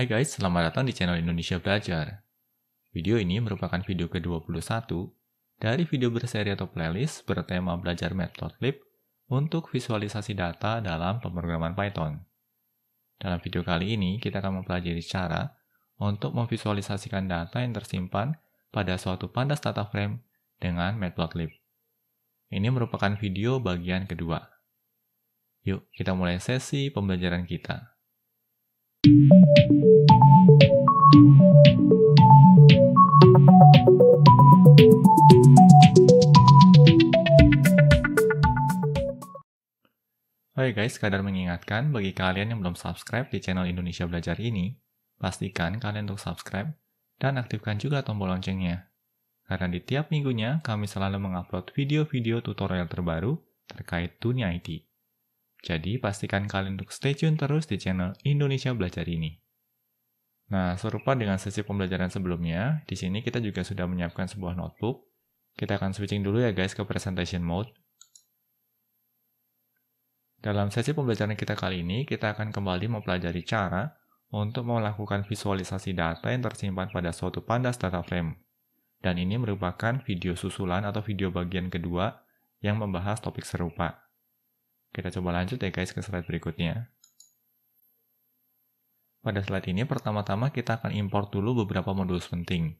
Hai guys, selamat datang di channel Indonesia Belajar. Video ini merupakan video ke-21 dari video berseri atau playlist bertema belajar matplotlib untuk visualisasi data dalam pemrograman Python. Dalam video kali ini, kita akan mempelajari cara untuk memvisualisasikan data yang tersimpan pada suatu pandas data frame dengan matplotlib. Ini merupakan video bagian kedua. Yuk, kita mulai sesi pembelajaran kita. Oke guys, sekadar mengingatkan bagi kalian yang belum subscribe di channel Indonesia Belajar ini, pastikan kalian untuk subscribe dan aktifkan juga tombol loncengnya. Karena di tiap minggunya kami selalu mengupload video-video tutorial terbaru terkait dunia IT. Jadi pastikan kalian untuk stay tune terus di channel Indonesia Belajar ini. Nah, serupa dengan sesi pembelajaran sebelumnya, di sini kita juga sudah menyiapkan sebuah notebook. Kita akan switching dulu ya guys ke presentation mode. Dalam sesi pembelajaran kita kali ini, kita akan kembali mempelajari cara untuk melakukan visualisasi data yang tersimpan pada suatu pandas data frame. Dan ini merupakan video susulan atau video bagian kedua yang membahas topik serupa. Kita coba lanjut ya guys ke slide berikutnya. Pada slide ini pertama-tama kita akan import dulu beberapa modul penting.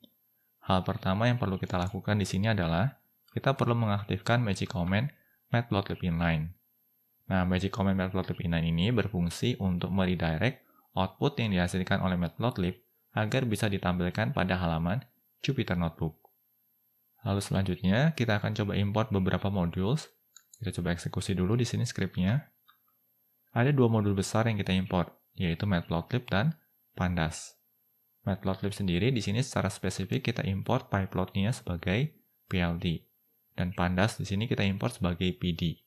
Hal pertama yang perlu kita lakukan di sini adalah kita perlu mengaktifkan Magic Command Matplotlib Inline. Nah, Magic Command Matplotlib Inline ini berfungsi untuk meredirect output yang dihasilkan oleh Matplotlib agar bisa ditampilkan pada halaman Jupyter Notebook. Lalu selanjutnya kita akan coba import beberapa modul. Kita coba eksekusi dulu di sini scriptnya. Ada dua modul besar yang kita import, yaitu matplotlib dan pandas. Matplotlib sendiri di sini secara spesifik kita import pyplotnya sebagai pld. Dan pandas di sini kita import sebagai pd.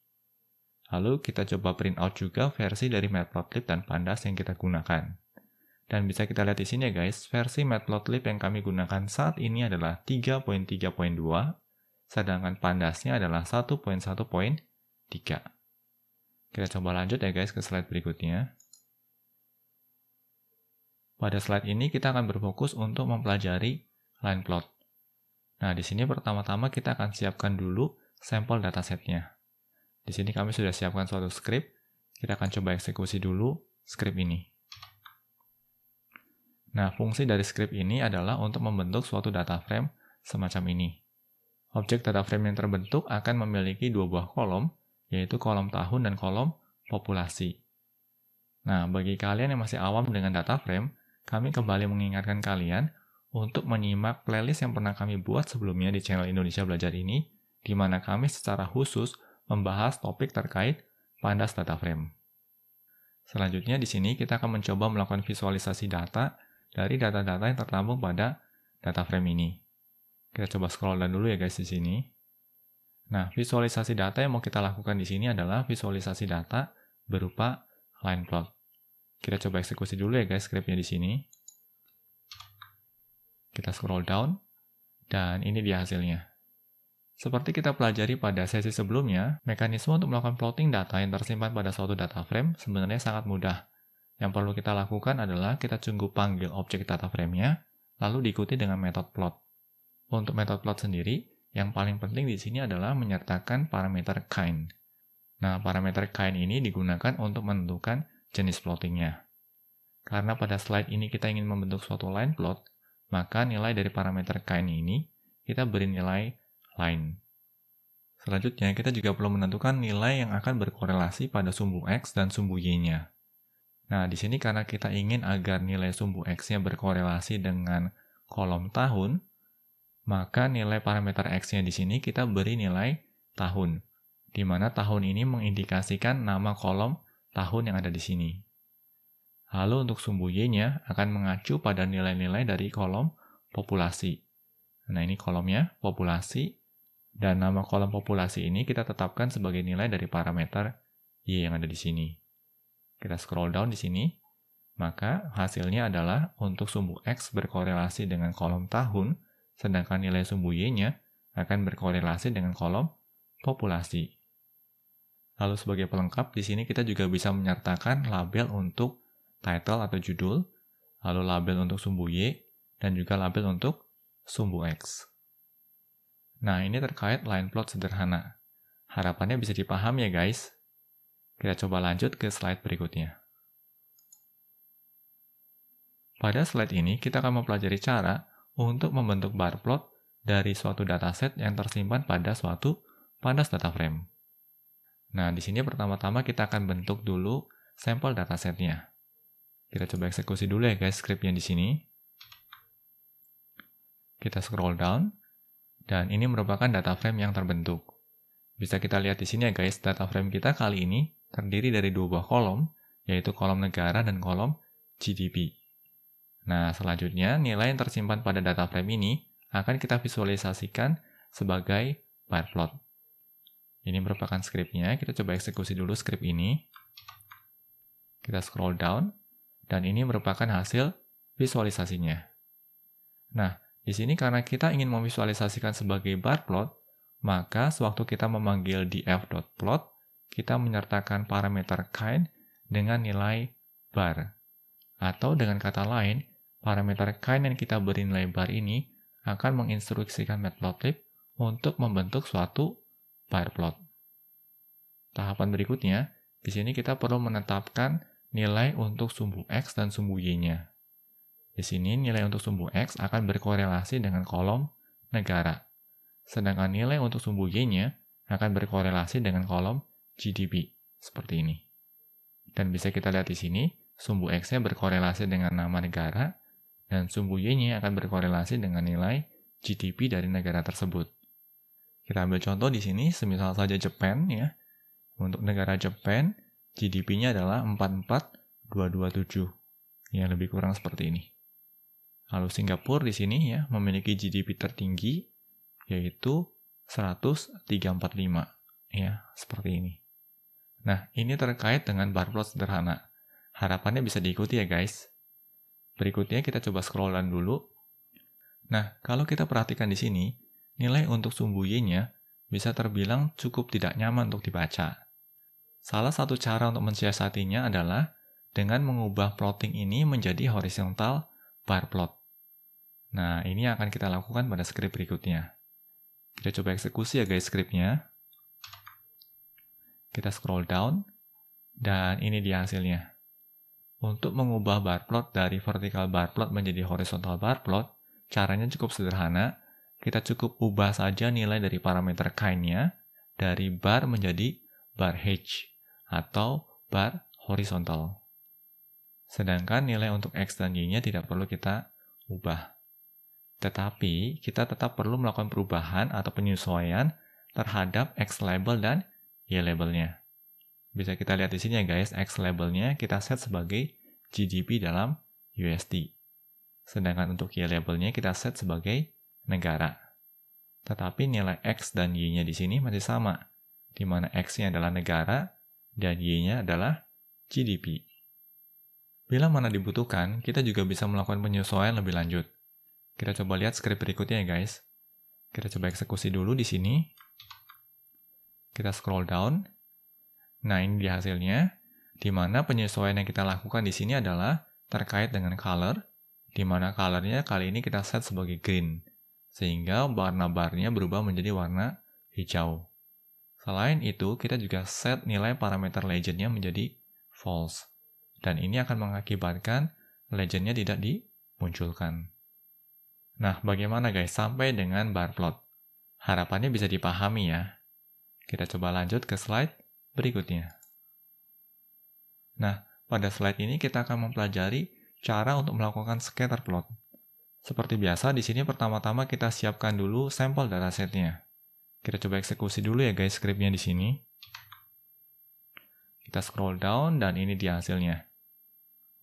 Lalu kita coba print out juga versi dari matplotlib dan pandas yang kita gunakan. Dan bisa kita lihat di sini ya guys, versi matplotlib yang kami gunakan saat ini adalah 3.3.2, sedangkan pandasnya adalah 3. Kita coba lanjut ya guys ke slide berikutnya. Pada slide ini kita akan berfokus untuk mempelajari line plot. Nah, di sini pertama-tama kita akan siapkan dulu sampel datasetnya. Di sini kami sudah siapkan suatu script. Kita akan coba eksekusi dulu script ini. Nah, fungsi dari script ini adalah untuk membentuk suatu data frame semacam ini. Objek data frame yang terbentuk akan memiliki dua buah kolom yaitu kolom tahun dan kolom populasi. Nah, bagi kalian yang masih awam dengan data frame, kami kembali mengingatkan kalian untuk menyimak playlist yang pernah kami buat sebelumnya di channel Indonesia Belajar ini, di mana kami secara khusus membahas topik terkait pandas data frame. Selanjutnya di sini kita akan mencoba melakukan visualisasi data dari data-data yang tertampung pada data frame ini. Kita coba scroll down dulu ya guys di sini. Nah, visualisasi data yang mau kita lakukan di sini adalah visualisasi data berupa line plot. Kita coba eksekusi dulu ya guys scriptnya di sini. Kita scroll down, dan ini dia hasilnya. Seperti kita pelajari pada sesi sebelumnya, mekanisme untuk melakukan plotting data yang tersimpan pada suatu data frame sebenarnya sangat mudah. Yang perlu kita lakukan adalah kita tunggu panggil objek data frame-nya, lalu diikuti dengan metode plot. Untuk metode plot sendiri, yang paling penting di sini adalah menyertakan parameter kind. Nah, parameter kind ini digunakan untuk menentukan jenis plottingnya. Karena pada slide ini kita ingin membentuk suatu line plot, maka nilai dari parameter kind ini kita beri nilai line. Selanjutnya, kita juga perlu menentukan nilai yang akan berkorelasi pada sumbu X dan sumbu Y-nya. Nah, di sini karena kita ingin agar nilai sumbu X-nya berkorelasi dengan kolom tahun, maka nilai parameter X-nya di sini kita beri nilai tahun, di mana tahun ini mengindikasikan nama kolom tahun yang ada di sini. Lalu untuk sumbu Y-nya akan mengacu pada nilai-nilai dari kolom populasi. Nah ini kolomnya, populasi, dan nama kolom populasi ini kita tetapkan sebagai nilai dari parameter Y yang ada di sini. Kita scroll down di sini, maka hasilnya adalah untuk sumbu X berkorelasi dengan kolom tahun, sedangkan nilai sumbu Y-nya akan berkorelasi dengan kolom populasi. Lalu sebagai pelengkap, di sini kita juga bisa menyertakan label untuk title atau judul, lalu label untuk sumbu Y, dan juga label untuk sumbu X. Nah, ini terkait line plot sederhana. Harapannya bisa dipaham ya guys. Kita coba lanjut ke slide berikutnya. Pada slide ini, kita akan mempelajari cara untuk membentuk bar plot dari suatu dataset yang tersimpan pada suatu pandas data frame. Nah, di sini pertama-tama kita akan bentuk dulu sampel datasetnya. Kita coba eksekusi dulu ya guys scriptnya di sini. Kita scroll down, dan ini merupakan data frame yang terbentuk. Bisa kita lihat di sini ya guys, data frame kita kali ini terdiri dari dua buah kolom, yaitu kolom negara dan kolom GDP. Nah, selanjutnya nilai yang tersimpan pada data frame ini akan kita visualisasikan sebagai bar plot. Ini merupakan scriptnya. kita coba eksekusi dulu script ini. Kita scroll down, dan ini merupakan hasil visualisasinya. Nah, di sini karena kita ingin memvisualisasikan sebagai bar plot, maka sewaktu kita memanggil df.plot, kita menyertakan parameter kind dengan nilai bar. Atau dengan kata lain, Parameter kain yang kita beri nilai bar ini akan menginstruksikan matplotlib untuk membentuk suatu bar plot. Tahapan berikutnya, di sini kita perlu menetapkan nilai untuk sumbu X dan sumbu Y-nya. Di sini nilai untuk sumbu X akan berkorelasi dengan kolom negara, sedangkan nilai untuk sumbu Y-nya akan berkorelasi dengan kolom GDP, seperti ini. Dan bisa kita lihat di sini, sumbu X-nya berkorelasi dengan nama negara, dan sumbu Y-nya akan berkorelasi dengan nilai GDP dari negara tersebut. Kita ambil contoh di sini, semisal saja Jepang ya. Untuk negara Jepang, GDP-nya adalah 44227. yang lebih kurang seperti ini. Lalu Singapura di sini ya memiliki GDP tertinggi yaitu 1345, ya, seperti ini. Nah, ini terkait dengan bar plot sederhana. Harapannya bisa diikuti ya guys. Berikutnya kita coba scrollan dulu. Nah, kalau kita perhatikan di sini, nilai untuk sumbu Y-nya bisa terbilang cukup tidak nyaman untuk dibaca. Salah satu cara untuk mensiasatinya adalah dengan mengubah plotting ini menjadi horizontal bar plot. Nah, ini akan kita lakukan pada script berikutnya. Kita coba eksekusi ya guys scriptnya. Kita scroll down, dan ini dia hasilnya. Untuk mengubah bar plot dari vertical bar plot menjadi horizontal bar plot, caranya cukup sederhana. Kita cukup ubah saja nilai dari parameter kindnya dari bar menjadi bar h atau bar horizontal. Sedangkan nilai untuk x dan y-nya tidak perlu kita ubah. Tetapi kita tetap perlu melakukan perubahan atau penyesuaian terhadap x label dan y labelnya. Bisa kita lihat di sini ya guys, X labelnya kita set sebagai GDP dalam USD. Sedangkan untuk Y labelnya kita set sebagai negara. Tetapi nilai X dan Y-nya di sini masih sama, di mana X-nya adalah negara dan Y-nya adalah GDP. Bila mana dibutuhkan, kita juga bisa melakukan penyesuaian lebih lanjut. Kita coba lihat script berikutnya ya guys. Kita coba eksekusi dulu di sini. Kita scroll down, Nah, ini dia hasilnya, di mana penyesuaian yang kita lakukan di sini adalah terkait dengan color, di mana colornya kali ini kita set sebagai green, sehingga warna barnya berubah menjadi warna hijau. Selain itu, kita juga set nilai parameter legendnya menjadi false, dan ini akan mengakibatkan legendnya tidak dimunculkan. Nah, bagaimana guys sampai dengan bar plot? Harapannya bisa dipahami ya. Kita coba lanjut ke slide berikutnya. Nah, pada slide ini kita akan mempelajari cara untuk melakukan scatter plot. Seperti biasa, di sini pertama-tama kita siapkan dulu sampel datasetnya. Kita coba eksekusi dulu ya guys scriptnya di sini. Kita scroll down dan ini dia hasilnya.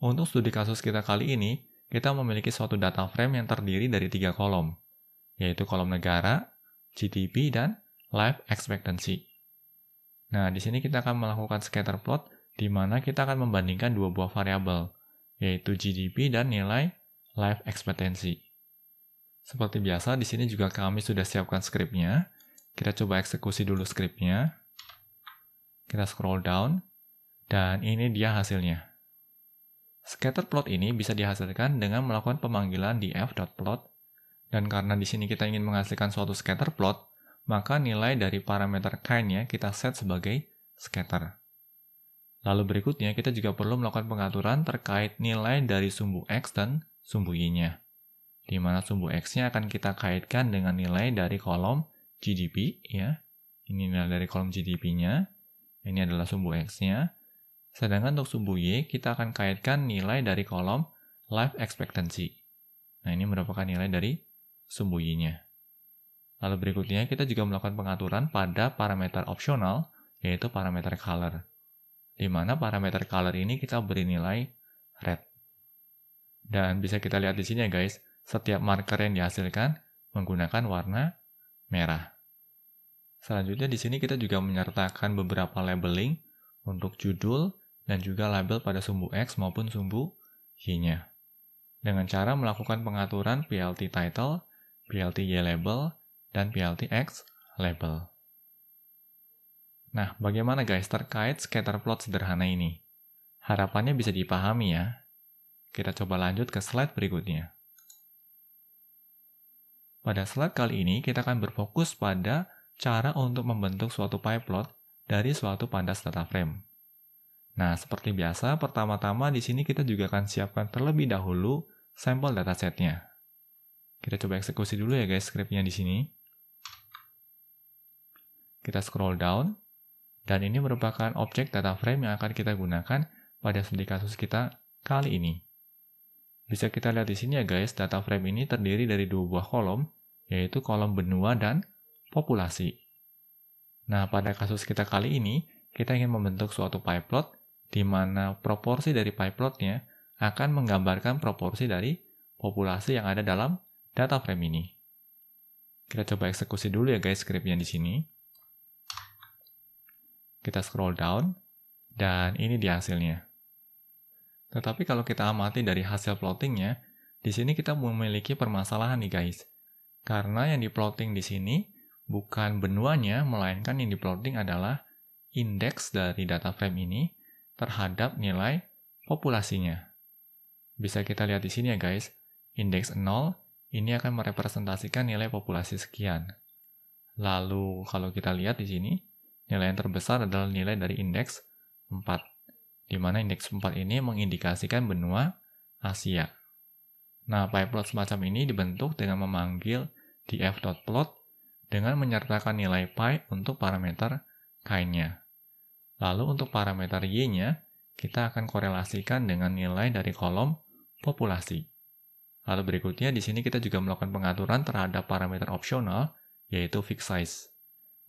Untuk studi kasus kita kali ini, kita memiliki suatu data frame yang terdiri dari tiga kolom, yaitu kolom negara, GDP, dan life expectancy. Nah, di sini kita akan melakukan scatter plot di mana kita akan membandingkan dua buah variabel, yaitu GDP dan nilai life expectancy. Seperti biasa, di sini juga kami sudah siapkan skripnya. Kita coba eksekusi dulu skripnya. Kita scroll down, dan ini dia hasilnya. Scatter plot ini bisa dihasilkan dengan melakukan pemanggilan di f.plot, dan karena di sini kita ingin menghasilkan suatu scatter plot, maka nilai dari parameter kind ya kita set sebagai scatter. Lalu berikutnya kita juga perlu melakukan pengaturan terkait nilai dari sumbu X dan sumbu Y-nya. Di mana sumbu X-nya akan kita kaitkan dengan nilai dari kolom GDP ya. Ini nilai dari kolom GDP-nya. Ini adalah sumbu X-nya. Sedangkan untuk sumbu Y kita akan kaitkan nilai dari kolom life expectancy. Nah, ini merupakan nilai dari sumbu Y-nya. Lalu berikutnya kita juga melakukan pengaturan pada parameter opsional yaitu parameter color. Di mana parameter color ini kita beri nilai red. Dan bisa kita lihat di sini ya guys, setiap marker yang dihasilkan menggunakan warna merah. Selanjutnya di sini kita juga menyertakan beberapa labeling untuk judul dan juga label pada sumbu X maupun sumbu Y-nya. Dengan cara melakukan pengaturan PLT title, PLT Y label, dan PLTX label. Nah, bagaimana guys terkait scatter plot sederhana ini? Harapannya bisa dipahami ya. Kita coba lanjut ke slide berikutnya. Pada slide kali ini, kita akan berfokus pada cara untuk membentuk suatu pie plot dari suatu pandas data frame. Nah, seperti biasa, pertama-tama di sini kita juga akan siapkan terlebih dahulu sampel datasetnya. Kita coba eksekusi dulu ya guys scriptnya di sini. Kita scroll down, dan ini merupakan objek data frame yang akan kita gunakan pada studi kasus kita kali ini. Bisa kita lihat di sini ya guys, data frame ini terdiri dari dua buah kolom, yaitu kolom benua dan populasi. Nah, pada kasus kita kali ini, kita ingin membentuk suatu pie plot di mana proporsi dari pie plotnya akan menggambarkan proporsi dari populasi yang ada dalam data frame ini. Kita coba eksekusi dulu ya guys scriptnya di sini. Kita scroll down, dan ini dia hasilnya. Tetapi kalau kita amati dari hasil plottingnya, di sini kita memiliki permasalahan nih guys. Karena yang diplotting di sini bukan benuanya, melainkan yang diplotting adalah indeks dari data frame ini terhadap nilai populasinya. Bisa kita lihat di sini ya guys, indeks 0 ini akan merepresentasikan nilai populasi sekian. Lalu kalau kita lihat di sini, Nilai yang terbesar adalah nilai dari indeks 4, di mana indeks 4 ini mengindikasikan benua Asia. Nah, pie plot semacam ini dibentuk dengan memanggil df.plot dengan menyertakan nilai pi untuk parameter k Lalu untuk parameter y-nya, kita akan korelasikan dengan nilai dari kolom populasi. Lalu berikutnya di sini kita juga melakukan pengaturan terhadap parameter opsional, yaitu fixed size.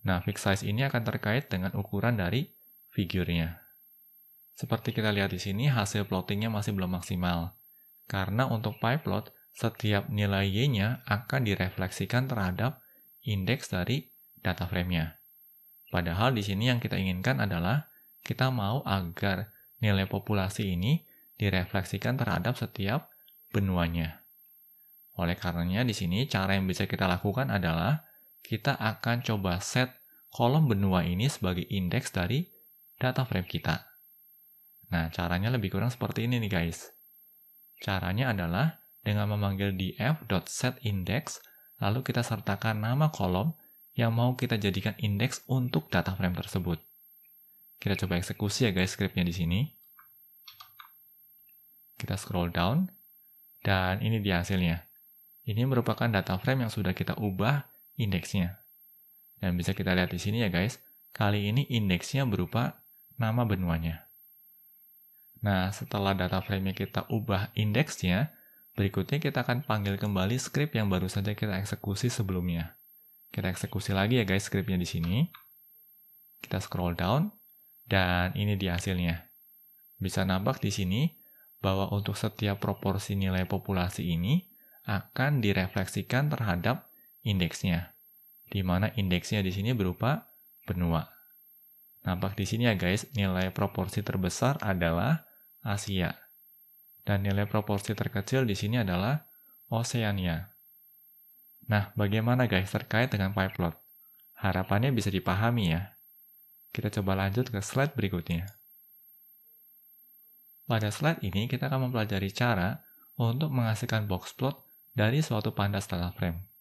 Nah, fix size ini akan terkait dengan ukuran dari figurnya. Seperti kita lihat di sini, hasil plottingnya masih belum maksimal. Karena untuk pie plot, setiap nilai y-nya akan direfleksikan terhadap indeks dari data frame-nya. Padahal di sini yang kita inginkan adalah kita mau agar nilai populasi ini direfleksikan terhadap setiap benuanya. Oleh karenanya di sini cara yang bisa kita lakukan adalah kita akan coba set kolom benua ini sebagai indeks dari data frame kita. Nah, caranya lebih kurang seperti ini nih guys. Caranya adalah dengan memanggil df.setIndex, lalu kita sertakan nama kolom yang mau kita jadikan indeks untuk data frame tersebut. Kita coba eksekusi ya guys scriptnya di sini. Kita scroll down, dan ini dia hasilnya. Ini merupakan data frame yang sudah kita ubah indeksnya. Dan bisa kita lihat di sini ya guys, kali ini indeksnya berupa nama benuanya. Nah, setelah data frame kita ubah indeksnya, berikutnya kita akan panggil kembali script yang baru saja kita eksekusi sebelumnya. Kita eksekusi lagi ya guys scriptnya di sini. Kita scroll down, dan ini di hasilnya. Bisa nampak di sini bahwa untuk setiap proporsi nilai populasi ini akan direfleksikan terhadap indeksnya di mana indeksnya di sini berupa benua. Nampak di sini ya guys, nilai proporsi terbesar adalah Asia. Dan nilai proporsi terkecil di sini adalah Oseania. Nah, bagaimana guys terkait dengan pie plot? Harapannya bisa dipahami ya. Kita coba lanjut ke slide berikutnya. Pada slide ini kita akan mempelajari cara untuk menghasilkan box plot dari suatu panda style frame.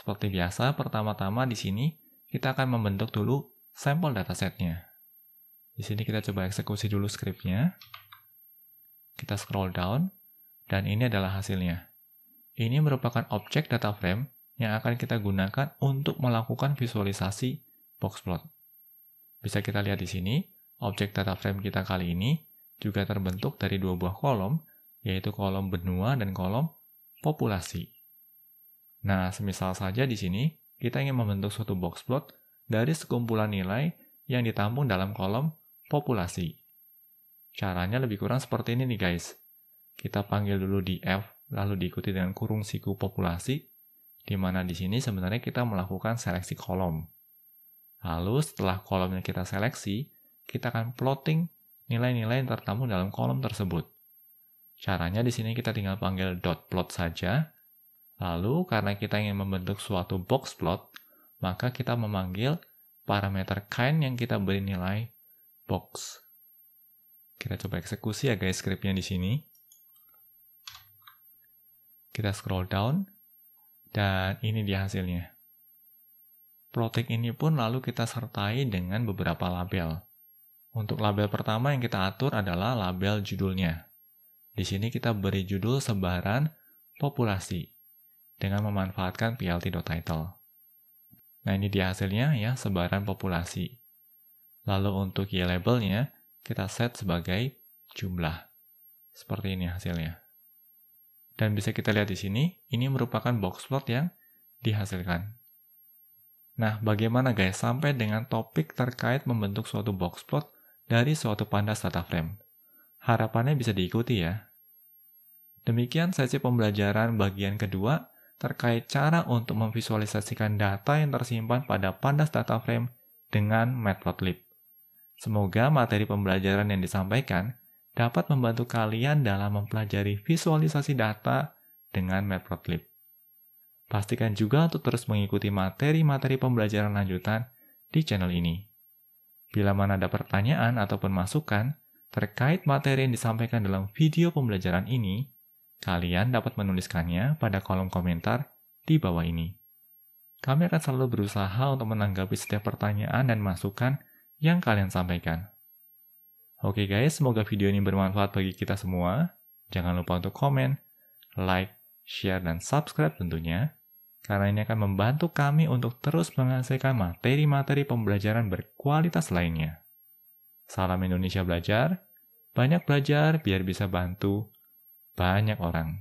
Seperti biasa, pertama-tama di sini kita akan membentuk dulu sampel datasetnya. Di sini kita coba eksekusi dulu scriptnya. Kita scroll down, dan ini adalah hasilnya. Ini merupakan objek data frame yang akan kita gunakan untuk melakukan visualisasi boxplot. Bisa kita lihat di sini, objek data frame kita kali ini juga terbentuk dari dua buah kolom, yaitu kolom benua dan kolom populasi. Nah, semisal saja di sini, kita ingin membentuk suatu box plot dari sekumpulan nilai yang ditampung dalam kolom populasi. Caranya lebih kurang seperti ini nih guys. Kita panggil dulu di F, lalu diikuti dengan kurung siku populasi, di mana di sini sebenarnya kita melakukan seleksi kolom. Lalu setelah kolom yang kita seleksi, kita akan plotting nilai-nilai yang tertampung dalam kolom tersebut. Caranya di sini kita tinggal panggil dot plot saja, Lalu, karena kita ingin membentuk suatu box plot, maka kita memanggil parameter kind yang kita beri nilai box. Kita coba eksekusi ya guys scriptnya di sini. Kita scroll down, dan ini dia hasilnya. Plotting ini pun lalu kita sertai dengan beberapa label. Untuk label pertama yang kita atur adalah label judulnya. Di sini kita beri judul sebaran populasi dengan memanfaatkan plt.title. Nah ini dia hasilnya ya, sebaran populasi. Lalu untuk y labelnya kita set sebagai jumlah. Seperti ini hasilnya. Dan bisa kita lihat di sini, ini merupakan box plot yang dihasilkan. Nah, bagaimana guys sampai dengan topik terkait membentuk suatu box plot dari suatu pandas data frame? Harapannya bisa diikuti ya. Demikian sesi pembelajaran bagian kedua terkait cara untuk memvisualisasikan data yang tersimpan pada pandas data frame dengan matplotlib. Semoga materi pembelajaran yang disampaikan dapat membantu kalian dalam mempelajari visualisasi data dengan matplotlib. Pastikan juga untuk terus mengikuti materi-materi pembelajaran lanjutan di channel ini. Bila mana ada pertanyaan ataupun masukan terkait materi yang disampaikan dalam video pembelajaran ini, Kalian dapat menuliskannya pada kolom komentar di bawah ini. Kami akan selalu berusaha untuk menanggapi setiap pertanyaan dan masukan yang kalian sampaikan. Oke guys, semoga video ini bermanfaat bagi kita semua. Jangan lupa untuk komen, like, share, dan subscribe tentunya, karena ini akan membantu kami untuk terus menghasilkan materi-materi pembelajaran berkualitas lainnya. Salam Indonesia Belajar, banyak belajar biar bisa bantu banyak orang.